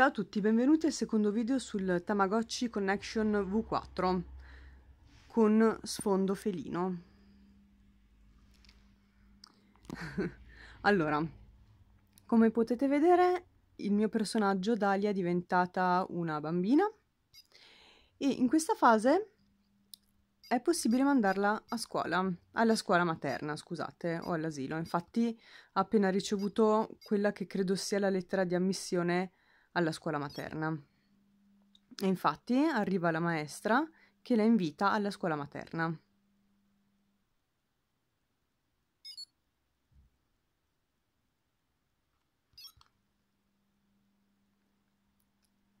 Ciao a tutti, benvenuti al secondo video sul Tamagotchi Connection V4 con sfondo felino. allora, come potete vedere il mio personaggio Dalia è diventata una bambina e in questa fase è possibile mandarla a scuola, alla scuola materna, scusate, o all'asilo. Infatti ha appena ricevuto quella che credo sia la lettera di ammissione alla scuola materna. E infatti arriva la maestra che la invita alla scuola materna.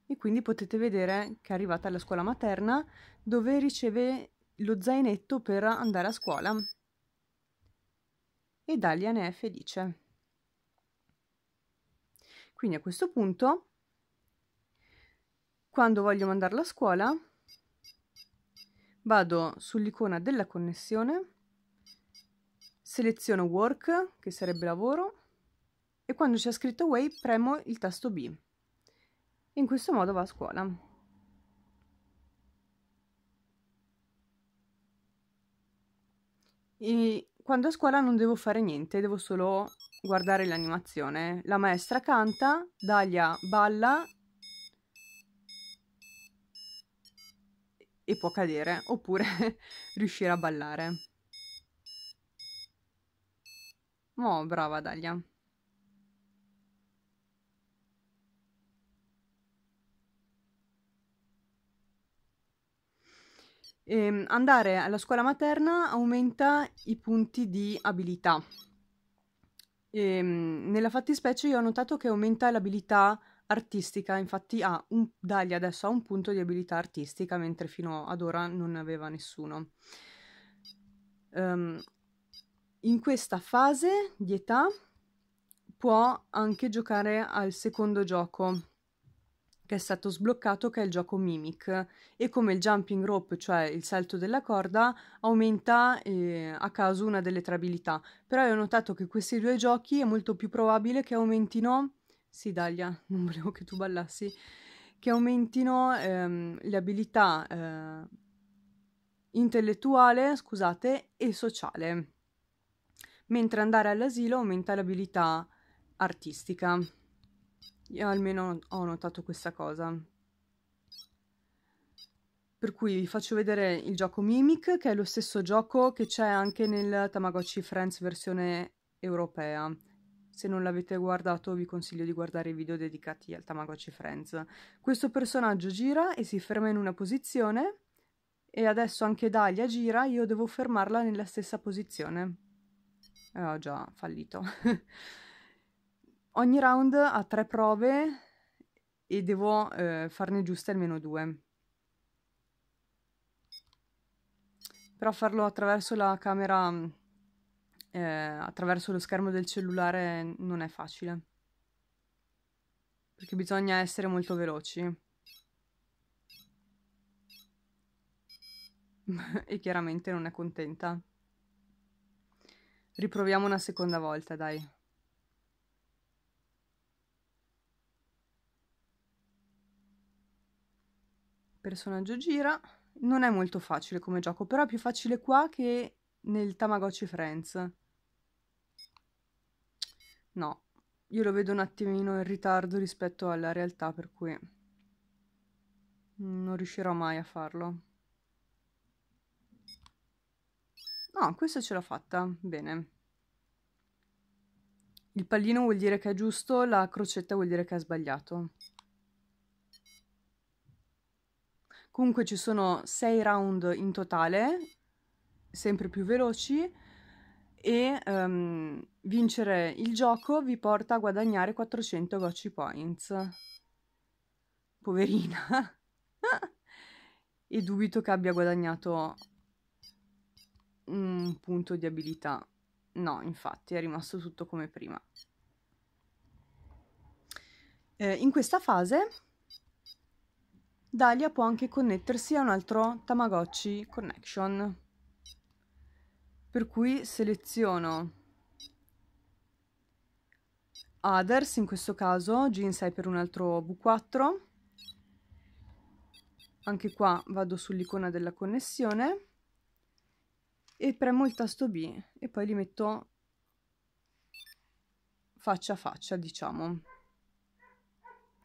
E quindi potete vedere che è arrivata alla scuola materna dove riceve lo zainetto per andare a scuola. E Dalia ne è felice. Quindi a questo punto quando voglio mandarlo a scuola vado sull'icona della connessione, seleziono work, che sarebbe lavoro, e quando c'è scritto way premo il tasto B. In questo modo va a scuola. E quando a scuola non devo fare niente, devo solo guardare l'animazione. La maestra canta, Dalia balla e può cadere, oppure riuscire a ballare. Oh, brava Dalia. E ehm, andare alla scuola materna aumenta i punti di abilità. E ehm, nella fattispecie io ho notato che aumenta l'abilità artistica, infatti ha un, Dalia adesso ha un punto di abilità artistica, mentre fino ad ora non ne aveva nessuno. Um, in questa fase di età può anche giocare al secondo gioco che è stato sbloccato, che è il gioco Mimic, e come il jumping rope, cioè il salto della corda, aumenta eh, a caso una delle tre abilità. Però ho notato che questi due giochi è molto più probabile che aumentino sì, Dalia, non volevo che tu ballassi. Che aumentino ehm, le abilità eh, intellettuale, scusate, e sociale. Mentre andare all'asilo aumenta l'abilità artistica. Io almeno ho notato questa cosa. Per cui vi faccio vedere il gioco Mimic, che è lo stesso gioco che c'è anche nel Tamagotchi Friends versione europea. Se non l'avete guardato vi consiglio di guardare i video dedicati al Tamagotchi Friends. Questo personaggio gira e si ferma in una posizione e adesso anche Dalia gira, io devo fermarla nella stessa posizione. Eh, ho già fallito. Ogni round ha tre prove e devo eh, farne giuste almeno due. Però farlo attraverso la camera mm, eh, attraverso lo schermo del cellulare non è facile. Perché bisogna essere molto veloci. e chiaramente non è contenta. Riproviamo una seconda volta, dai. personaggio gira. Non è molto facile come gioco, però è più facile qua che nel Tamagotchi Friends. No, io lo vedo un attimino in ritardo rispetto alla realtà, per cui non riuscirò mai a farlo. No, questa ce l'ho fatta, bene. Il pallino vuol dire che è giusto, la crocetta vuol dire che è sbagliato. Comunque ci sono 6 round in totale, sempre più veloci, e um, vincere il gioco vi porta a guadagnare 400 Gocci Points. Poverina. e dubito che abbia guadagnato un punto di abilità. No, infatti è rimasto tutto come prima. Eh, in questa fase Dalia può anche connettersi a un altro Tamagotchi Connection per cui seleziono others in questo caso ginsai per un altro v4 anche qua vado sull'icona della connessione e premo il tasto B e poi li metto faccia a faccia diciamo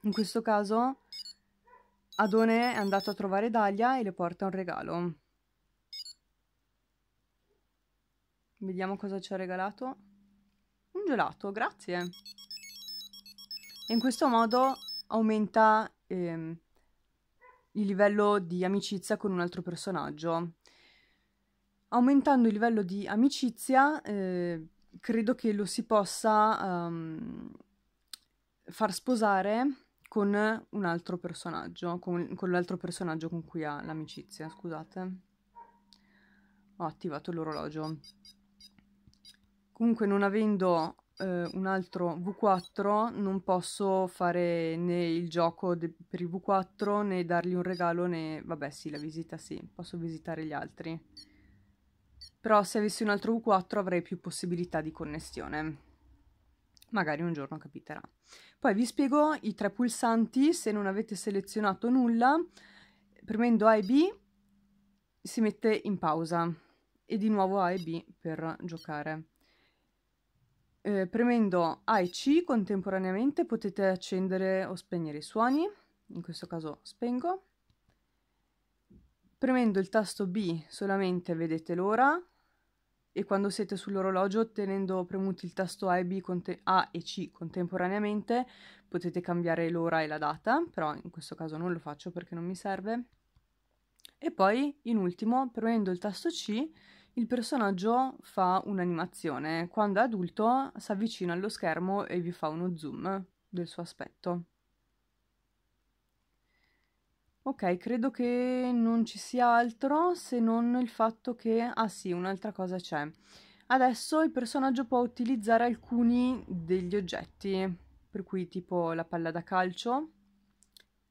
in questo caso Adone è andato a trovare Dalia e le porta un regalo Vediamo cosa ci ha regalato. Un gelato, grazie. E in questo modo aumenta ehm, il livello di amicizia con un altro personaggio. Aumentando il livello di amicizia, eh, credo che lo si possa um, far sposare con un altro personaggio, con, con l'altro personaggio con cui ha l'amicizia, scusate. Ho attivato l'orologio comunque non avendo eh, un altro V4 non posso fare né il gioco de- per il V4 né dargli un regalo né... vabbè sì, la visita sì, posso visitare gli altri. Però se avessi un altro V4 avrei più possibilità di connessione. Magari un giorno capiterà. Poi vi spiego i tre pulsanti, se non avete selezionato nulla, premendo A e B si mette in pausa e di nuovo A e B per giocare. Eh, premendo A e C contemporaneamente potete accendere o spegnere i suoni, in questo caso spengo. Premendo il tasto B solamente vedete l'ora e quando siete sull'orologio tenendo premuti il tasto A e, B, A e C contemporaneamente potete cambiare l'ora e la data, però in questo caso non lo faccio perché non mi serve. E poi in ultimo premendo il tasto C il personaggio fa un'animazione, quando è adulto si avvicina allo schermo e vi fa uno zoom del suo aspetto. Ok, credo che non ci sia altro se non il fatto che... Ah sì, un'altra cosa c'è. Adesso il personaggio può utilizzare alcuni degli oggetti, per cui tipo la palla da calcio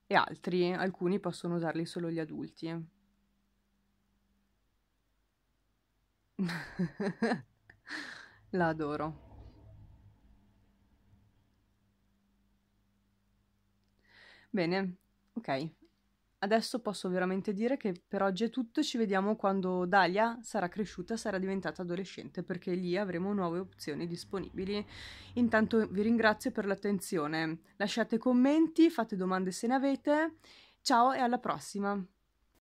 e altri, alcuni possono usarli solo gli adulti. La adoro. Bene, ok. Adesso posso veramente dire che per oggi è tutto, ci vediamo quando Dalia sarà cresciuta, sarà diventata adolescente, perché lì avremo nuove opzioni disponibili. Intanto vi ringrazio per l'attenzione, lasciate commenti, fate domande se ne avete, ciao e alla prossima!